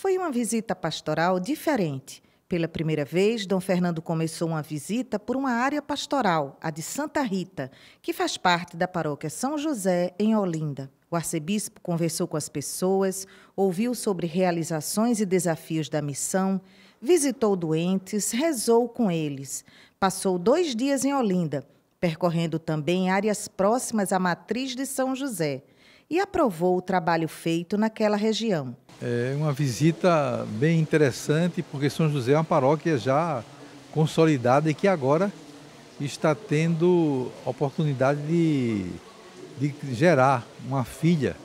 Foi uma visita pastoral diferente. Pela primeira vez, Dom Fernando começou uma visita por uma área pastoral, a de Santa Rita, que faz parte da paróquia São José, em Olinda. O arcebispo conversou com as pessoas, ouviu sobre realizações e desafios da missão, visitou doentes, rezou com eles. Passou dois dias em Olinda, percorrendo também áreas próximas à matriz de São José e aprovou o trabalho feito naquela região. É uma visita bem interessante, porque São José é uma paróquia já consolidada e que agora está tendo a oportunidade de, de gerar uma filha.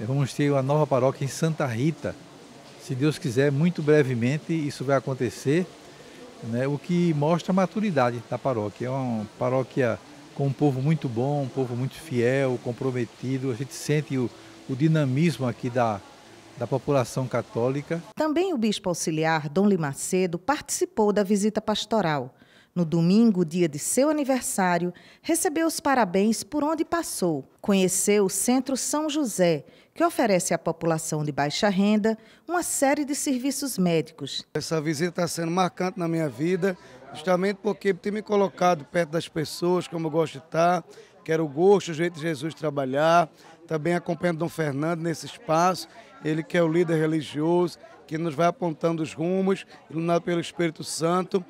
Vamos ter uma nova paróquia em Santa Rita. Se Deus quiser, muito brevemente isso vai acontecer, né? o que mostra a maturidade da paróquia. É uma paróquia com um povo muito bom, um povo muito fiel, comprometido. A gente sente o, o dinamismo aqui da, da população católica. Também o bispo auxiliar Dom Limacedo participou da visita pastoral. No domingo, dia de seu aniversário, recebeu os parabéns por onde passou. Conheceu o Centro São José, que oferece à população de baixa renda uma série de serviços médicos. Essa visita está sendo marcante na minha vida, Justamente porque ter me colocado perto das pessoas, como eu gosto de estar, quero o gosto, o jeito de Jesus trabalhar. Também acompanhando Dom Fernando nesse espaço, ele que é o líder religioso, que nos vai apontando os rumos, iluminado pelo Espírito Santo.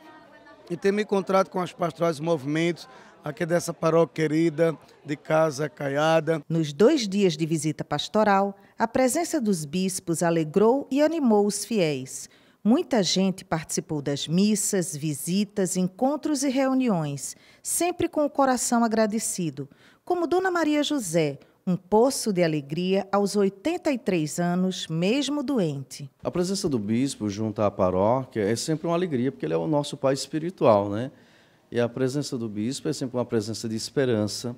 E ter me encontrado com as pastorais e movimentos, aqui dessa paróquia querida, de Casa Caiada. Nos dois dias de visita pastoral, a presença dos bispos alegrou e animou os fiéis. Muita gente participou das missas, visitas, encontros e reuniões, sempre com o coração agradecido, como Dona Maria José, um poço de alegria aos 83 anos, mesmo doente. A presença do bispo junto à paróquia é sempre uma alegria, porque ele é o nosso pai espiritual, né? E a presença do bispo é sempre uma presença de esperança,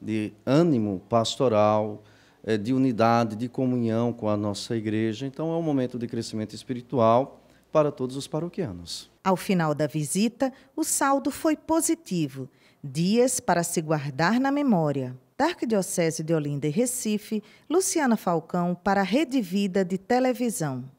de ânimo pastoral, eh, de unidade, de comunhão com a nossa igreja. Então é um momento de crescimento espiritual para todos os paroquianos. Ao final da visita, o saldo foi positivo. Dias para se guardar na memória. Da Arquidiocese de Olinda e Recife, Luciana Falcão para a Rede Vida de Televisão.